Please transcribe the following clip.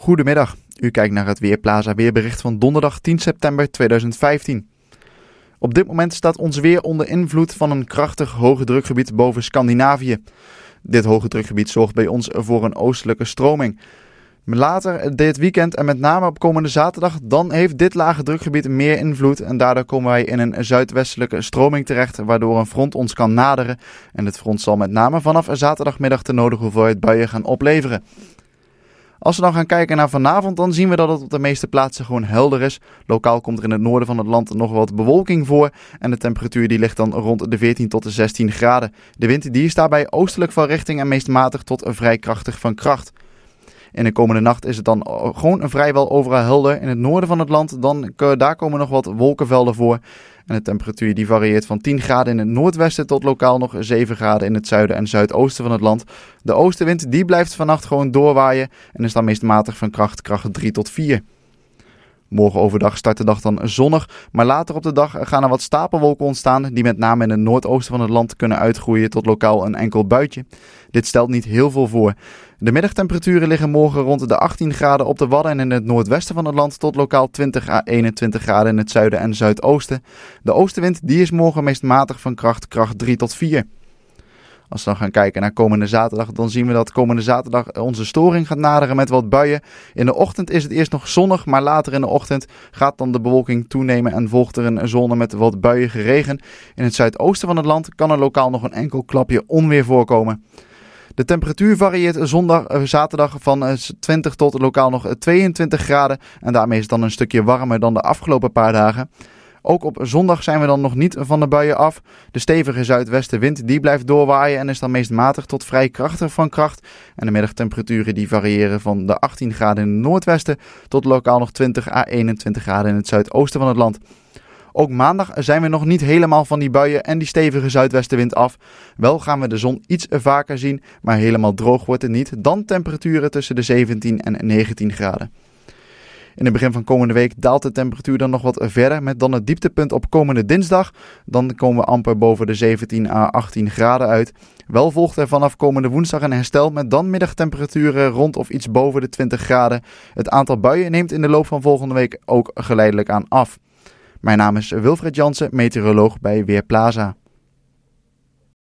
Goedemiddag, u kijkt naar het Weerplaza weerbericht van donderdag 10 september 2015. Op dit moment staat ons weer onder invloed van een krachtig hoge drukgebied boven Scandinavië. Dit hoge drukgebied zorgt bij ons voor een oostelijke stroming. Later dit weekend en met name op komende zaterdag, dan heeft dit lage drukgebied meer invloed en daardoor komen wij in een zuidwestelijke stroming terecht, waardoor een front ons kan naderen. En dit front zal met name vanaf zaterdagmiddag de nodige hoeveelheid buien gaan opleveren. Als we dan gaan kijken naar vanavond, dan zien we dat het op de meeste plaatsen gewoon helder is. Lokaal komt er in het noorden van het land nog wat bewolking voor. En de temperatuur die ligt dan rond de 14 tot de 16 graden. De wind die is daarbij oostelijk van richting en meest matig tot vrij krachtig van kracht. In de komende nacht is het dan gewoon vrijwel overal helder. In het noorden van het land, dan, daar komen nog wat wolkenvelden voor. En de temperatuur die varieert van 10 graden in het noordwesten tot lokaal nog 7 graden in het zuiden en zuidoosten van het land. De oostenwind die blijft vannacht gewoon doorwaaien en is dan meest matig van kracht, kracht 3 tot 4. Morgen overdag start de dag dan zonnig, maar later op de dag gaan er wat stapelwolken ontstaan die met name in het noordoosten van het land kunnen uitgroeien tot lokaal een enkel buitje. Dit stelt niet heel veel voor. De middagtemperaturen liggen morgen rond de 18 graden op de Wadden en in het noordwesten van het land tot lokaal 20 à 21 graden in het zuiden en zuidoosten. De oostenwind die is morgen meest matig van kracht kracht 3 tot 4. Als we dan gaan kijken naar komende zaterdag, dan zien we dat komende zaterdag onze storing gaat naderen met wat buien. In de ochtend is het eerst nog zonnig, maar later in de ochtend gaat dan de bewolking toenemen en volgt er een zone met wat buien geregen. In het zuidoosten van het land kan er lokaal nog een enkel klapje onweer voorkomen. De temperatuur varieert zondag, eh, zaterdag van 20 eh, tot lokaal nog 22 eh, graden. En daarmee is het dan een stukje warmer dan de afgelopen paar dagen. Ook op zondag zijn we dan nog niet van de buien af. De stevige zuidwestenwind die blijft doorwaaien en is dan meest matig tot vrij krachtig van kracht. En de middagtemperaturen die variëren van de 18 graden in het noordwesten tot lokaal nog 20 à 21 graden in het zuidoosten van het land. Ook maandag zijn we nog niet helemaal van die buien en die stevige zuidwestenwind af. Wel gaan we de zon iets vaker zien, maar helemaal droog wordt het niet. Dan temperaturen tussen de 17 en 19 graden. In het begin van komende week daalt de temperatuur dan nog wat verder. Met dan het dieptepunt op komende dinsdag. Dan komen we amper boven de 17 à 18 graden uit. Wel volgt er vanaf komende woensdag een herstel met dan middagtemperaturen rond of iets boven de 20 graden. Het aantal buien neemt in de loop van volgende week ook geleidelijk aan af. Mijn naam is Wilfred Jansen, meteoroloog bij Weerplaza.